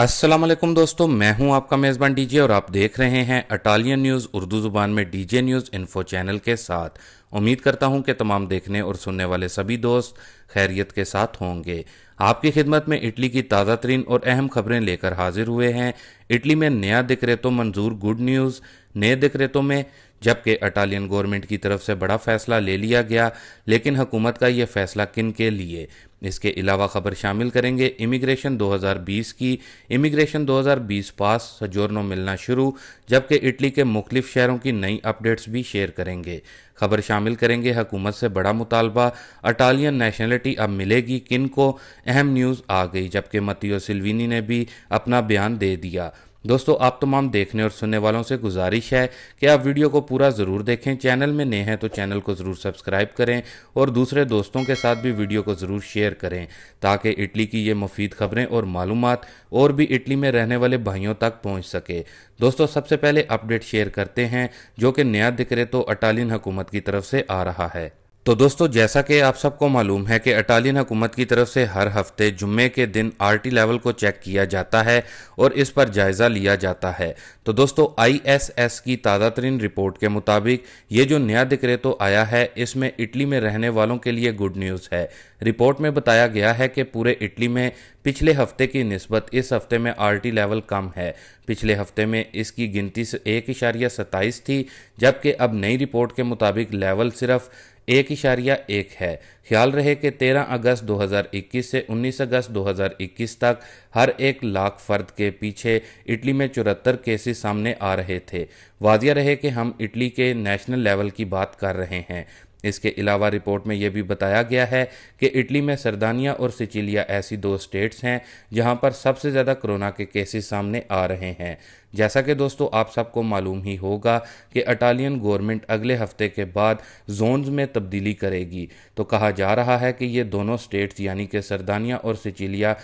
अस्सलाम वालेकुम दोस्तों मैं हूं आपका मेज़बान डीजे और आप देख रहे हैं अटालियन न्यूज़ उर्दू ज़ुबान में डीजे न्यूज़ इन्फो चैनल के साथ उम्मीद करता हूं कि तमाम देखने और सुनने वाले सभी दोस्त खैरियत के साथ होंगे आपकी खिदमत में इटली की ताज़ा तरीन और अहम खबरें लेकर हाजिर हुए हैं इटली में नया दिक्रेतो मंजूर गुड न्यूज़ नए दिक्रेतों में जबकि अटालियन गवर्नमेंट की तरफ से बड़ा फैसला ले लिया गया लेकिन हुकूमत का यह फैसला किन के लिए इसके अलावा खबर शामिल करेंगे इमिग्रेशन 2020 की इमिग्रेशन 2020 पास सजोरनों मिलना शुरू जबकि इटली के मुख्तफ शहरों की नई अपडेट्स भी शेयर करेंगे खबर शामिल करेंगे हुकूमत से बड़ा मुतालबा अटालियन नेशनलिटी अब मिलेगी किन को अहम न्यूज़ आ गई जबकि मतियो सिल्विनी ने भी अपना बयान दे दिया दोस्तों आप तमाम देखने और सुनने वालों से गुजारिश है कि आप वीडियो को पूरा ज़रूर देखें चैनल में नए हैं तो चैनल को ज़रूर सब्सक्राइब करें और दूसरे दोस्तों के साथ भी वीडियो को ज़रूर शेयर करें ताकि इटली की ये मुफीद ख़बरें और मालूम और भी इटली में रहने वाले भाइयों तक पहुँच सके दोस्तों सबसे पहले अपडेट शेयर करते हैं जो कि नया दिक्रे तो अटालियन हुकूमत की तरफ से आ रहा है तो दोस्तों जैसा कि आप सबको मालूम है कि अटालियन हुकूमत की तरफ से हर हफ्ते जुम्मे के दिन आरटी लेवल को चेक किया जाता है और इस पर जायज़ा लिया जाता है तो दोस्तों आईएसएस की ताज़ा तरीन रिपोर्ट के मुताबिक ये जो नया दिक्रे तो आया है इसमें इटली में रहने वालों के लिए गुड न्यूज़ है रिपोर्ट में बताया गया है कि पूरे इटली में पिछले हफ्ते की नस्बत इस हफ्ते में टी लेवल कम है पिछले हफ्ते में इसकी गिनती एक इशारिया सत्ताईस थी जबकि अब नई रिपोर्ट के मुताबिक लेवल सिर्फ एक इशारिया एक है ख्याल रहे कि 13 अगस्त 2021 से 19 अगस्त 2021 तक हर एक लाख फर्द के पीछे इटली में चौहत्तर केसेस सामने आ रहे थे वाजिया रहे कि हम इटली के नेशनल लेवल की बात कर रहे हैं इसके अलावा रिपोर्ट में यह भी बताया गया है कि इटली में सरदानिया और सिचिलिया ऐसी दो स्टेट्स हैं जहां पर सबसे ज़्यादा कोरोना के केसेस सामने आ रहे हैं जैसा कि दोस्तों आप सबको मालूम ही होगा कि अटालियन गवर्नमेंट अगले हफ्ते के बाद जोन्स में तब्दीली करेगी तो कहा जा रहा है कि ये दोनों स्टेट्स यानी कि सरदानिया और सिचिलिया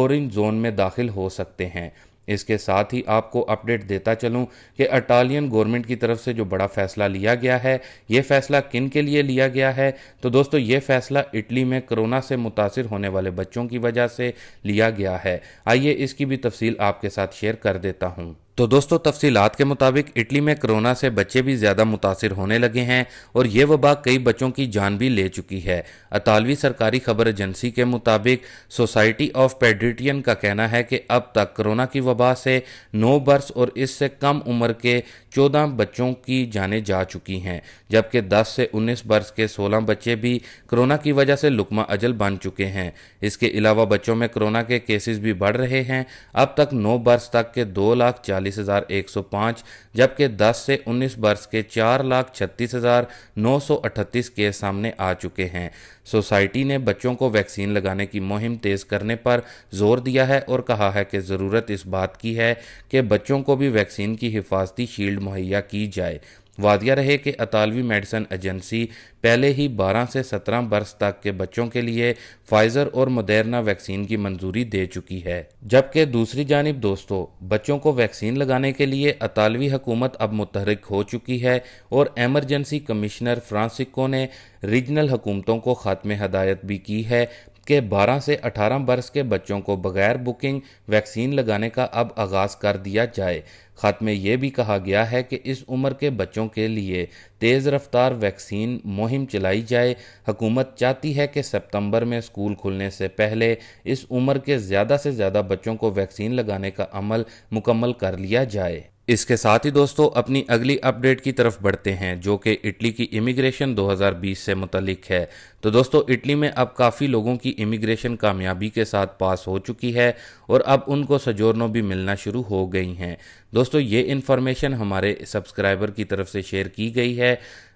औरेंज जोन में दाखिल हो सकते हैं इसके साथ ही आपको अपडेट देता चलूं कि अटालियन गवर्नमेंट की तरफ से जो बड़ा फैसला लिया गया है ये फैसला किन के लिए लिया गया है तो दोस्तों ये फैसला इटली में कोरोना से मुतासर होने वाले बच्चों की वजह से लिया गया है आइए इसकी भी तफसील आपके साथ शेयर कर देता हूँ तो दोस्तों तफसीलात के मुताबिक इटली में कोरोना से बच्चे भी ज़्यादा मुतासर होने लगे हैं और ये वबा कई बच्चों की जान भी ले चुकी है अतालवी सरकारी खबर एजेंसी के मुताबिक सोसाइटी ऑफ पेड्रिटियन का कहना है कि अब तक कोरोना की वबा से नौ बरस और इससे कम उम्र के चौदह बच्चों की जाने जा चुकी हैं जबकि दस से उन्नीस बर्स के सोलह बच्चे भी कोरोना की वजह से लुकमा अजल बन चुके हैं इसके अलावा बच्चों में कोरोना के केसेस भी बढ़ रहे हैं अब तक नौ बरस तक के दो लाख चालीस चालीस हज़ार एक सौ पाँच जबकि दस से उन्नीस वर्ष के चार लाख छत्तीस हज़ार नौ सौ अठतीस केस सामने आ चुके हैं सोसाइटी ने बच्चों को वैक्सीन लगाने की मुहिम तेज़ करने पर जोर दिया है और कहा है कि ज़रूरत इस बात की है कि बच्चों को भी वैक्सीन की हिफाजती शील्ड मुहैया की जाए वादिया रहे कि अतालवी मेडिसन एजेंसी पहले ही 12 से 17 बरस तक के बच्चों के लिए फाइजर और मदेरना वैक्सीन की मंजूरी दे चुकी है जबकि दूसरी जानब दोस्तों बच्चों को वैक्सीन लगाने के लिए अतालवी हुकूमत अब मुतहरक हो चुकी है और एमरजेंसी कमिश्नर फ्रांसिको ने रीजनल हुकूमतों को ख़ात्म हदायत भी की है के 12 से 18 वर्ष के बच्चों को बगैर बुकिंग वैक्सीन लगाने का अब आगाज़ कर दिया जाए ख़त में यह भी कहा गया है कि इस उम्र के बच्चों के लिए तेज़ रफ्तार वैक्सीन मुहिम चलाई जाए हुकूमत चाहती है कि सितंबर में स्कूल खुलने से पहले इस उम्र के ज़्यादा से ज़्यादा बच्चों को वैक्सीन लगाने का अमल मुकम्मल कर लिया जाए इसके साथ ही दोस्तों अपनी अगली अपडेट की तरफ बढ़ते हैं जो कि इटली की इमिग्रेशन 2020 से मुतलिक है तो दोस्तों इटली में अब काफ़ी लोगों की इमिग्रेशन कामयाबी के साथ पास हो चुकी है और अब उनको सजोरनों भी मिलना शुरू हो गई हैं दोस्तों ये इन्फॉर्मेशन हमारे सब्सक्राइबर की तरफ से शेयर की गई है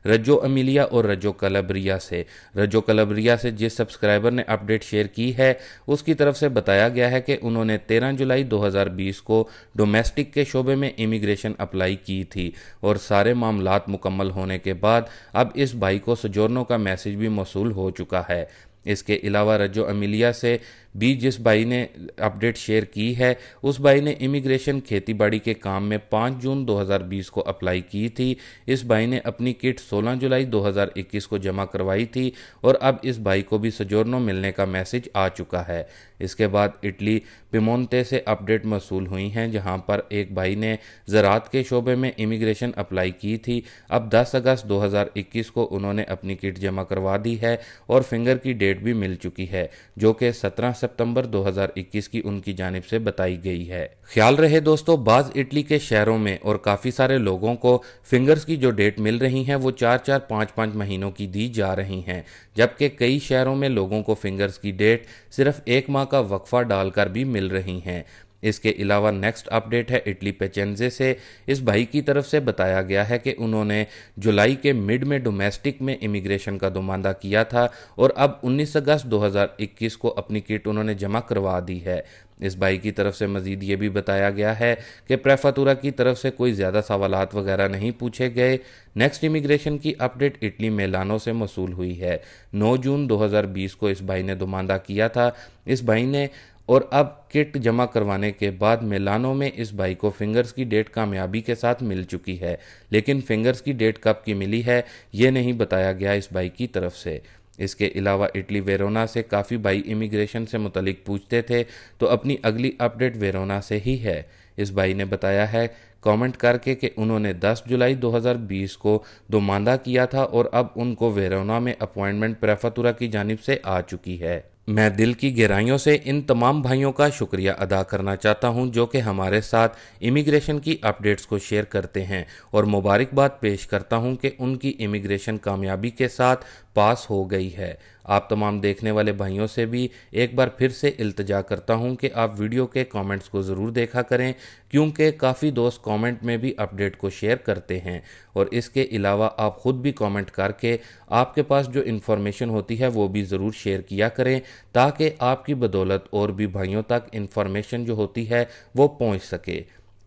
रजो अमीलिया और रजो कलबरिया से रजो कलबरिया से जिस सब्सक्राइबर ने अपडेट शेयर की है उसकी तरफ से बताया गया है कि उन्होंने 13 जुलाई 2020 को डोमेस्टिक के शोबे में इमिग्रेशन अप्लाई की थी और सारे मामला मुकम्मल होने के बाद अब इस भाई को सजोरनों का मैसेज भी मौसू हो चुका है इसके अलावा रजो अमीलिया से भी जिस भाई ने अपडेट शेयर की है उस भाई ने इमिग्रेशन खेतीबाड़ी के काम में 5 जून 2020 को अप्लाई की थी इस भाई ने अपनी किट 16 जुलाई 2021 को जमा करवाई थी और अब इस भाई को भी सजोरनो मिलने का मैसेज आ चुका है इसके बाद इटली पिमोनते से अपडेट मौसू हुई हैं जहां पर एक भाई ने ज़रात के शोबे में इमिग्रेशन अप्लाई की थी अब 10 अगस्त 2021 को उन्होंने अपनी किट जमा करवा दी है और फिंगर की डेट भी मिल चुकी है जो कि सत्रह सितंबर 2021 की उनकी जानब से बताई गई है ख्याल रहे दोस्तों बाज इटली के शहरों में और काफ़ी सारे लोगों को फिंगर्स की जो डेट मिल रही है वो चार चार पाँच पाँच महीनों की दी जा रही हैं जबकि कई शहरों में लोगों को फिंगर्स की डेट सिर्फ एक माह का वक्फा डालकर भी मिल रही हैं इसके अलावा नेक्स्ट अपडेट है इटली पेचेंजे से इस भाई की तरफ से बताया गया है कि उन्होंने जुलाई के मिड में डोमेस्टिक में इमिग्रेशन का दुमांदा किया था और अब 19 अगस्त 2021 को अपनी किट उन्होंने जमा करवा दी है इस भाई की तरफ से मजीद ये भी बताया गया है कि प्रेफातुरा की तरफ से कोई ज़्यादा सवाल वगैरह नहीं पूछे गए नेक्स्ट इमिग्रेशन की अपडेट इटली मेलानों से मौसू हुई है 9 जून 2020 को इस भाई ने दुमांदा किया था इस भाई ने और अब किट जमा करवाने के बाद मिलानों में इस बाइक को फिंगर्स की डेट कामयाबी के साथ मिल चुकी है लेकिन फिंगर्स की डेट कब की मिली है ये नहीं बताया गया इस बाइक की तरफ से इसके अलावा इटली वेरोना से काफ़ी बाई इमिग्रेशन से मुतलिक पूछते थे तो अपनी अगली अपडेट वेरोना से ही है इस भाई ने बताया है कमेंट करके कि उन्होंने 10 जुलाई 2020 को दोमांदा किया था और अब उनको वेरोना में अपॉइंटमेंट प्रेफातुरा की जानब से आ चुकी है मैं दिल की गहराइयों से इन तमाम भाइयों का शुक्रिया अदा करना चाहता हूं जो कि हमारे साथ इमिग्रेशन की अपडेट्स को शेयर करते हैं और मुबारकबाद पेश करता हूं कि उनकी इमिग्रेशन कामयाबी के साथ पास हो गई है आप तमाम देखने वाले भाइयों से भी एक बार फिर से इल्तजा करता हूं कि आप वीडियो के कमेंट्स को ज़रूर देखा करें क्योंकि काफ़ी दोस्त कमेंट में भी अपडेट को शेयर करते हैं और इसके अलावा आप ख़ुद भी कमेंट करके आपके पास जो इन्फॉर्मेशन होती है वो भी ज़रूर शेयर किया करें ताकि आपकी बदौलत और भी भाइयों तक इन्फॉर्मेशन जो होती है वो पहुँच सके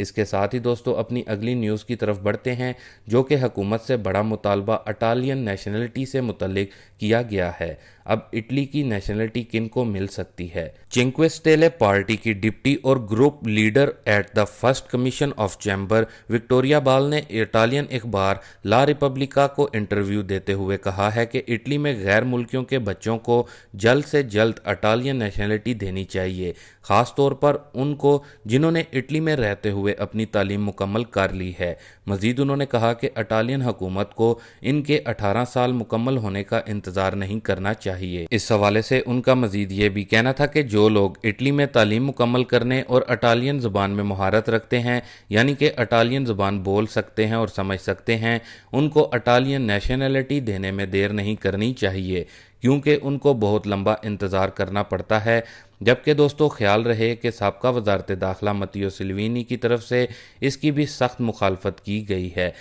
इसके साथ ही दोस्तों अपनी अगली न्यूज़ की तरफ बढ़ते हैं जो कि हुकूमत से बड़ा मुतालबा अटालियन नेशनलिटी से मुतलक किया गया है अब इटली की नेशनलिटी किन को मिल सकती है चिंक्वेस्टेले पार्टी की डिप्टी और group leader at the first commission of chamber Victoria बाल ने इटालियन अखबार ला रिपब्लिका को इंटरव्यू देते हुए कहा है कि इटली में गैर मुल्कियों के बच्चों को जल्द से जल्द इटालियन नेशनलिटी देनी चाहिए खास तौर पर उनको जिन्होंने इटली में रहते हुए अपनी तालीम मुकम्मल कर ली है मजीद उन्होंने कहा कि अटालियन हुकूमत को इनके अठारह साल मुकम्मल होने का इंतजार नहीं करना चाहिए इस हवाले से उनका मजीद ये भी कहना था कि जो लोग इटली में तालीम मुकम्मल करने और अटालियन ज़बान में महारत रखते हैं यानी कि अटालियन ज़बान बोल सकते हैं और समझ सकते हैं उनको अटालियन नेशनलिटी देने में देर नहीं करनी चाहिए क्योंकि उनको बहुत लंबा इंतज़ार करना पड़ता है जबकि दोस्तों ख्याल रहे कि सबका वजारत दाखिला मतियो सिलवीनी की तरफ से इसकी भी सख्त मुखालफत की गई है